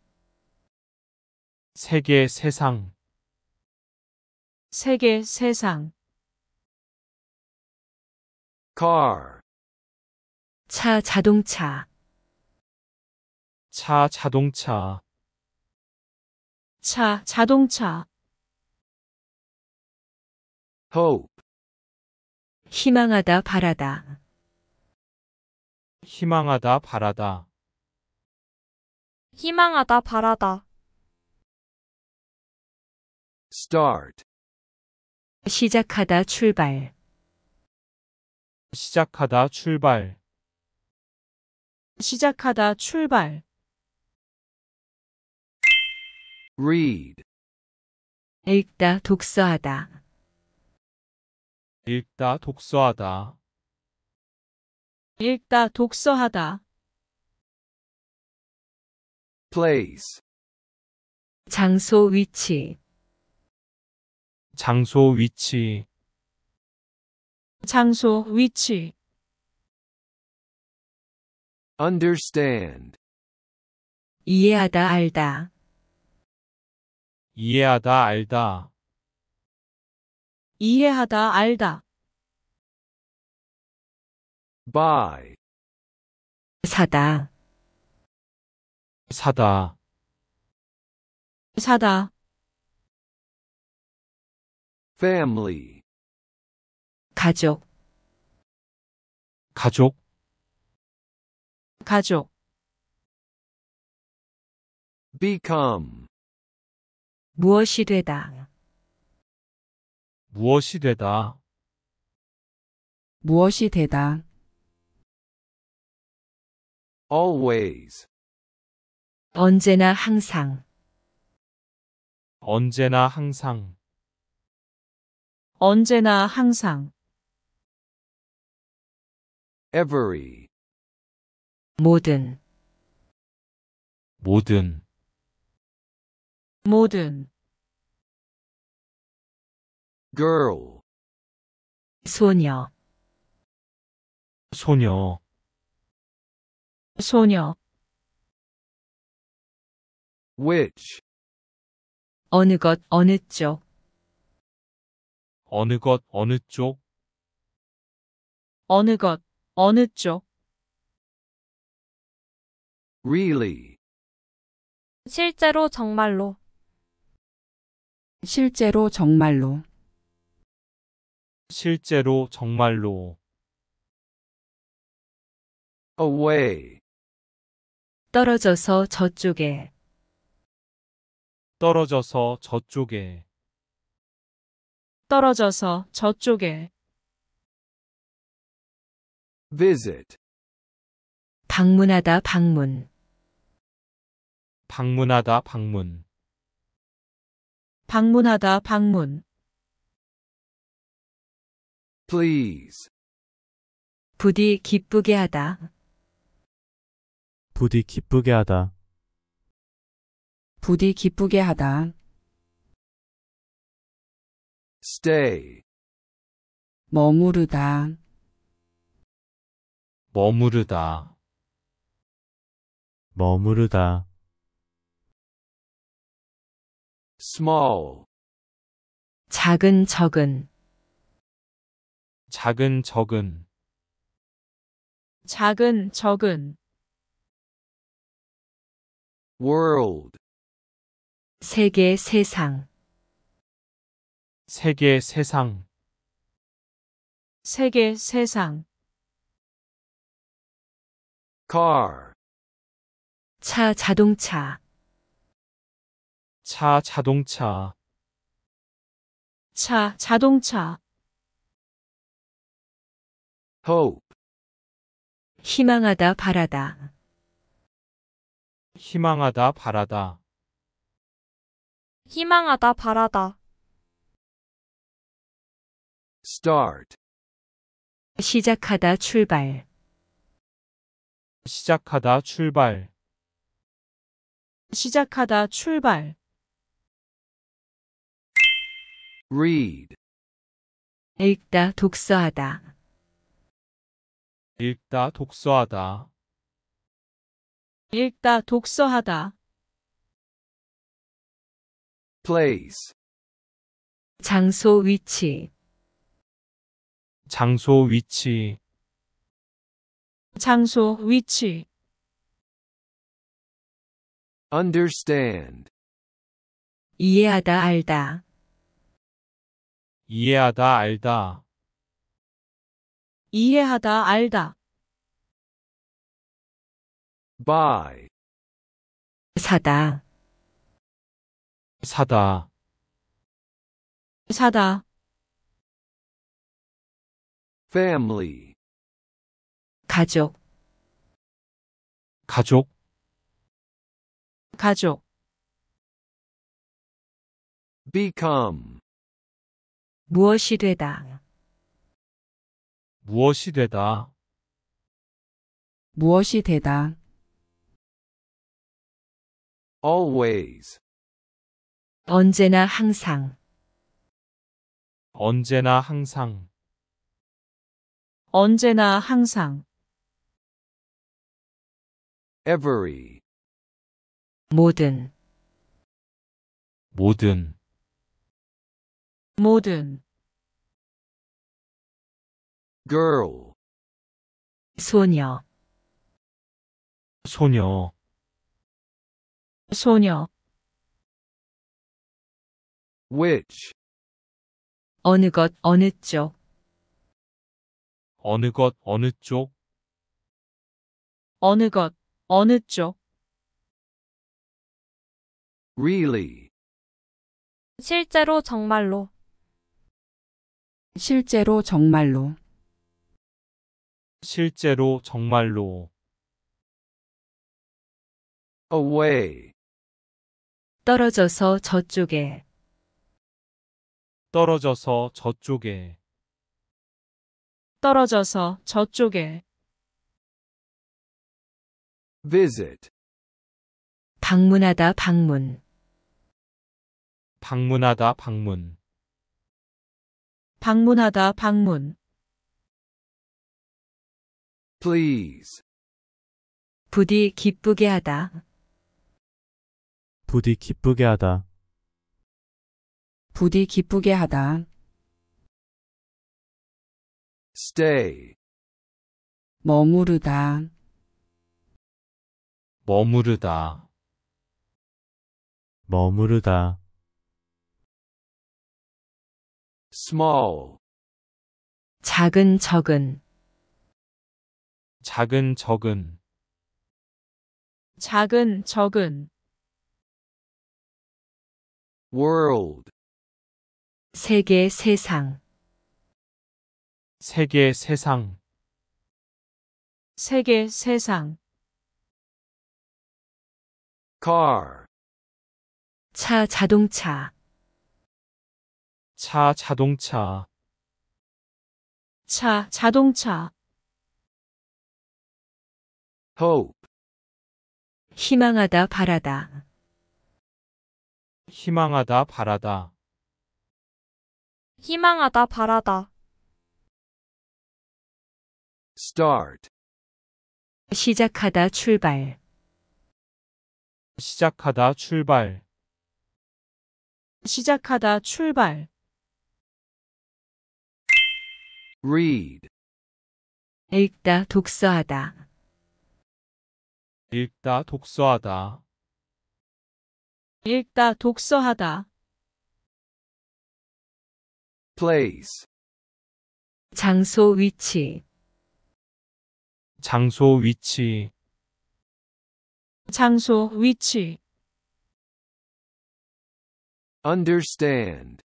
세계 세상 세계 세상 car 차 자동차 차 자동차 차 자동차 hope 희망하다 바라다 희망하다 바라다 희망하다 바라다 start 시작하다 출발 시작하다 출발 시작하다 출발 read 읽다 독서하다 읽다 독서하다 읽다 독서하다 place 장소 위치 장소 위치 장소 위치 understand 이해하다 알다 이해하다 알다 이해하다 알다 buy 사다 사다 사다 family 가족 가족 가족 become 무엇이 되다 무엇이 되다. 무엇이 되다. always 언제나 항상 언제나 항상 언제나 항상 every 모든 모든 모든 girl 소녀 소녀 소녀 which 어느 것 어느 쪽 어느 것 어느 쪽 어느 것 어느 쪽 really 실제로 정말로 실제로 정말로 실제로 정말로 away 떨어져서 저쪽에 떨어져서 저쪽에 떨어져서 저쪽에 visit 방문하다 방문 방문하다 방문 방문하다 방문 please. 부디 기쁘게 하다. 부디 기쁘게 하다. 부디 기쁘게 하다. stay. 머무르다. 머무르다. 머무르다. small. 작은 적은 작은 적은 작은 적은 world 세계 세상 세계 세상 세계 세상 car 차 자동차 차 자동차 차 자동차 hope 희망하다 바라다 희망하다 바라다 희망하다 바라다 start 시작하다 출발 시작하다 출발 시작하다 출발 read 읽다 독서하다 읽다 독서하다 읽다 독서하다 place 장소 위치 장소 위치 장소 위치 understand 이해하다 알다 이해하다 알다 이해하다 알다 buy 사다 사다 사다 family 가족 가족 가족 become 무엇이 되다 무엇이 되다. 무엇이 되다. always 언제나 항상 언제나 항상 언제나 항상 every 모든 모든 모든 girl 소녀 소녀 소녀 which 어느 것 어느 쪽 어느 것 어느 쪽 어느 것 어느 쪽 really 실제로 정말로 실제로 정말로 실제로 정말로 away 떨어져서 저쪽에 떨어져서 저쪽에 떨어져서 저쪽에 visit 방문하다 방문 방문하다 방문 방문하다 방문 please. 부디 기쁘게 하다. 부디 기쁘게 하다. 부디 기쁘게 하다. stay. 머무르다. 머무르다. 머무르다. small. 작은 적은 작은 적은 작은 적은 world 세계 세상 세계 세상 세계 세상 car 차 자동차 차 자동차 차 자동차 hope 희망하다 바라다 희망하다 바라다 희망하다 바라다 start 시작하다 출발 시작하다 출발 시작하다 출발 read 읽다 독서하다 읽다 독서하다 읽다 독서하다 place 장소 위치 장소 위치 장소 위치 understand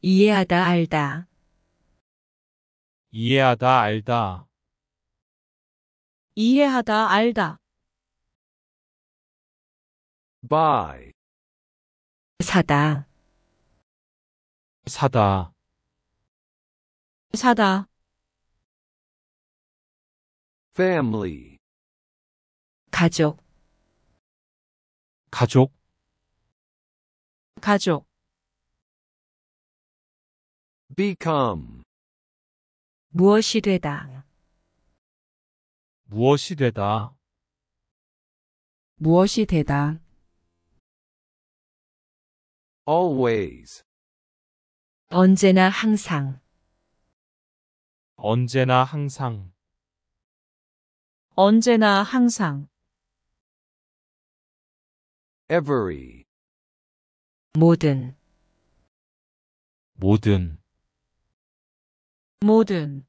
이해하다 알다 이해하다 알다 이해하다 알다 buy 사다 사다 사다 family 가족 가족 가족 become 무엇이 되다 무엇이 되다. 무엇이 되다. always 언제나 항상 언제나 항상 언제나 항상 every 모든 모든 모든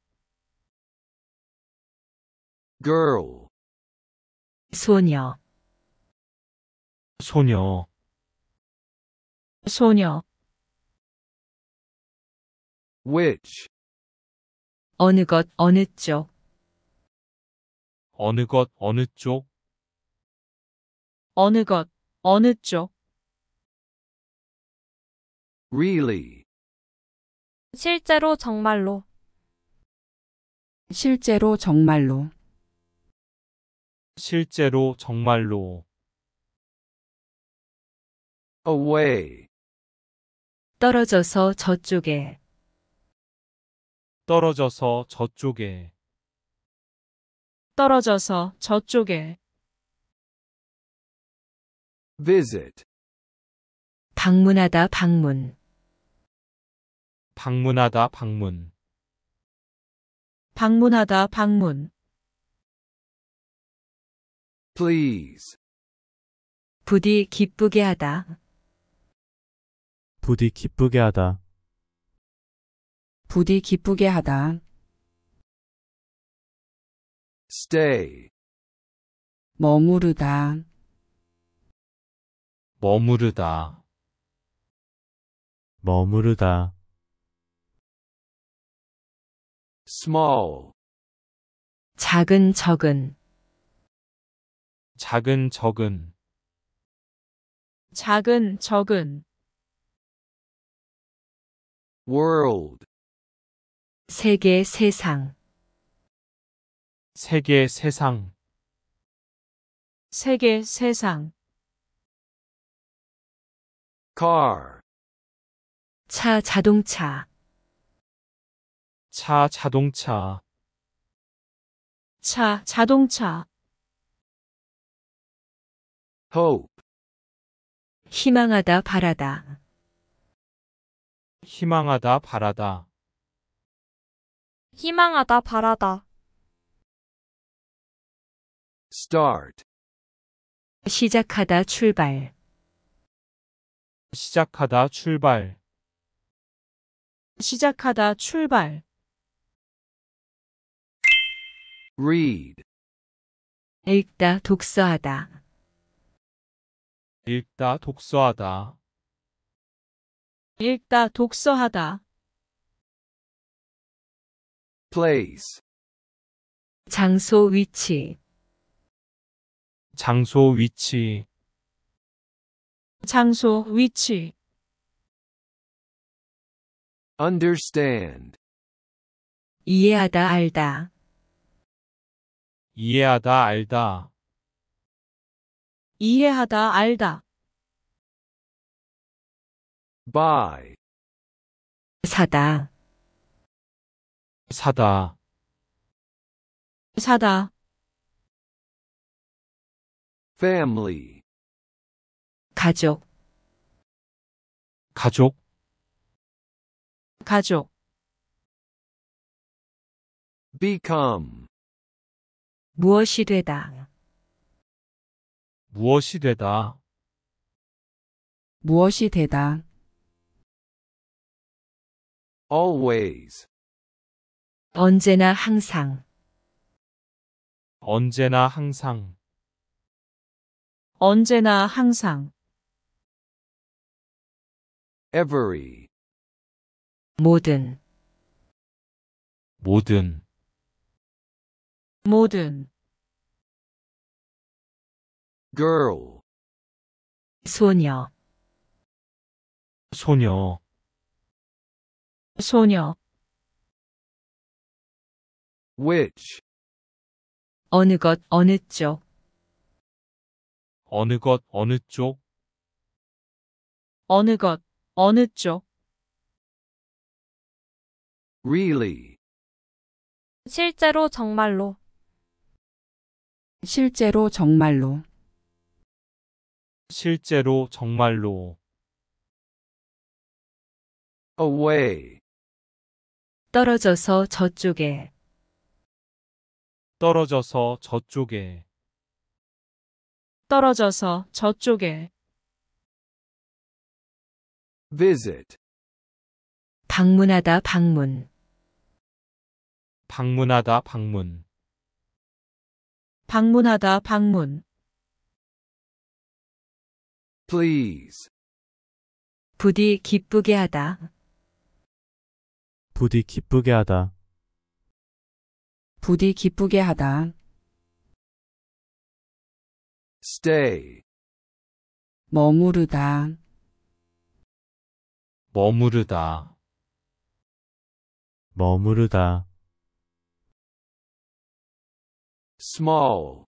girl 소녀 소녀 소녀 which 어느 것 어느 쪽 어느 것 어느 쪽 어느 것 어느 쪽 really 실제로 정말로 실제로 정말로 실제로 정말로 away 떨어져서 저쪽에 떨어져서 저쪽에 떨어져서 저쪽에 visit 방문하다 방문 방문하다 방문 방문하다 방문 please. 부디 기쁘게 하다. 부디 기쁘게 하다. 부디 기쁘게 하다. stay. 머무르다. 머무르다. 머무르다. small. 작은 적은 작은 적은 작은 적은 world 세계 세상 세계 세상 세계 세상 car 차 자동차 차 자동차 차 자동차 hope 희망하다 바라다 희망하다 바라다 희망하다 바라다 start 시작하다 출발 시작하다 출발 시작하다 출발 read 읽다 독서하다 읽다 독서하다 읽다 독서하다 place 장소 위치 장소 위치 장소 위치 understand 이해하다 알다 이해하다 알다 이해하다 알다 buy 사다 사다 사다 family 가족 가족 가족 become 무엇이 되다 무엇이 되다. 무엇이 되다. always 언제나 항상 언제나 항상 언제나 항상 every 모든 모든 모든 girl 소녀 소녀 소녀 which 어느 것 어느 쪽 어느 것 어느 쪽 어느 것 어느 쪽 really 실제로 정말로 실제로 정말로 실제로 정말로 away 떨어져서 저쪽에 떨어져서 저쪽에 떨어져서 저쪽에 visit 방문하다 방문 방문하다 방문 방문하다 방문 please. 부디 기쁘게 하다. 부디 기쁘게 하다. 부디 기쁘게 하다. stay. 머무르다. 머무르다. 머무르다. small.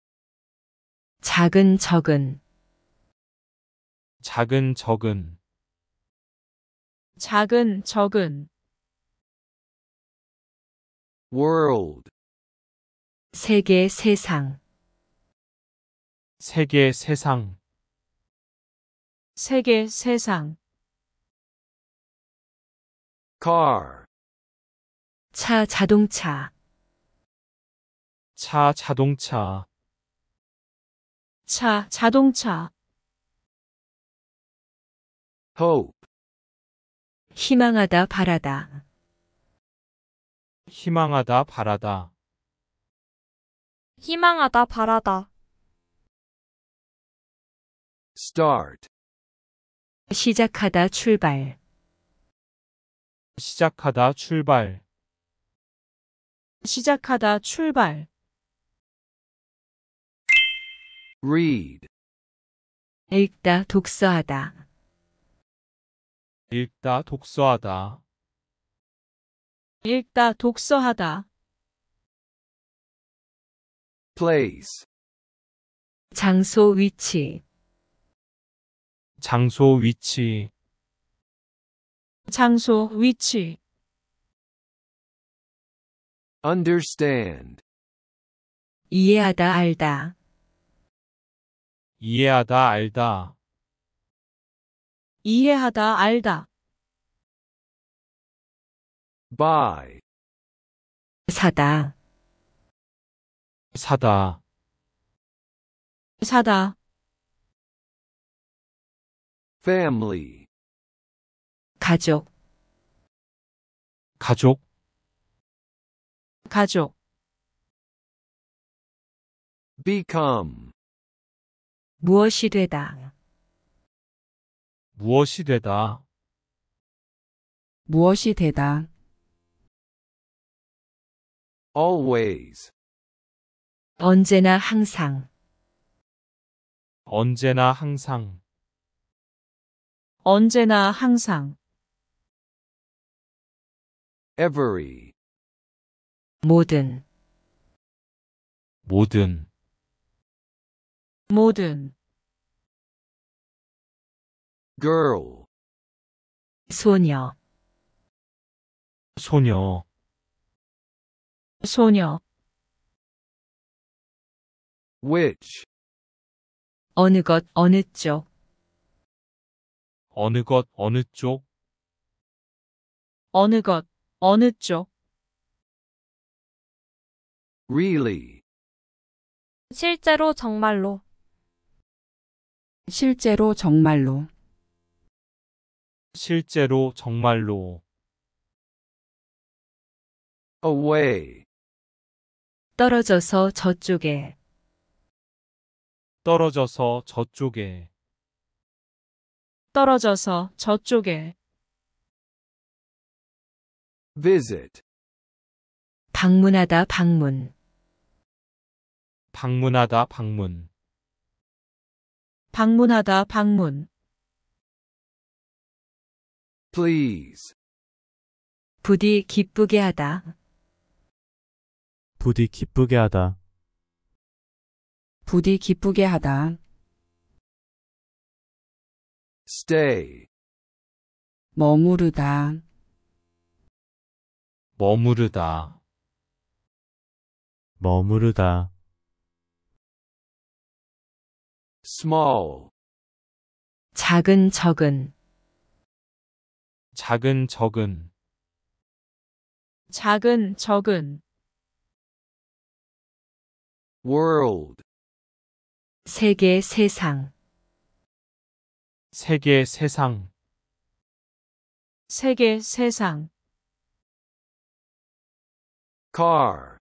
작은 적은 작은 적은 작은 적은 world 세계 세상 세계 세상 세계 세상 car 차 자동차 차 자동차 차 자동차 hope 희망하다 바라다 희망하다 바라다 희망하다 바라다 start 시작하다 출발 시작하다 출발 시작하다 출발 read 읽다 독서하다 읽다 독서하다 읽다 독서하다 place 장소 위치 장소 위치 장소 위치 understand 이해하다 알다 이해하다 알다 이해하다 알다 buy 사다 사다 사다 family 가족 가족 가족 become 무엇이 되다 무엇이 되다. 무엇이 되다. always 언제나 항상 언제나 항상 언제나 항상 every 모든 모든 모든 girl 소녀 소녀 소녀 which 어느 것 어느 쪽 어느 것 어느 쪽 어느 것 어느 쪽 really 실제로 정말로 실제로 정말로 실제로 정말로 away 떨어져서 저쪽에 떨어져서 저쪽에 떨어져서 저쪽에 visit 방문하다 방문 방문하다 방문 방문하다 방문 please. 부디 기쁘게 하다. 부디 기쁘게 하다. 부디 기쁘게 하다. stay. 머무르다. 머무르다. 머무르다. small. 작은 적은 작은 적은 작은 적은 world 세계 세상 세계 세상 세계 세상 car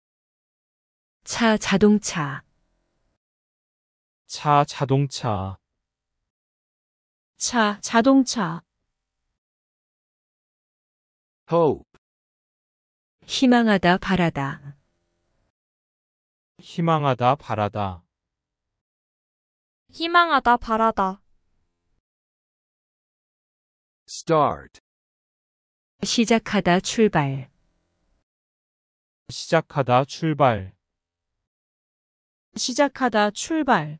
차 자동차 차 자동차 차 자동차 hope 희망하다 바라다 희망하다 바라다 희망하다 바라다 start 시작하다 출발 시작하다 출발 시작하다 출발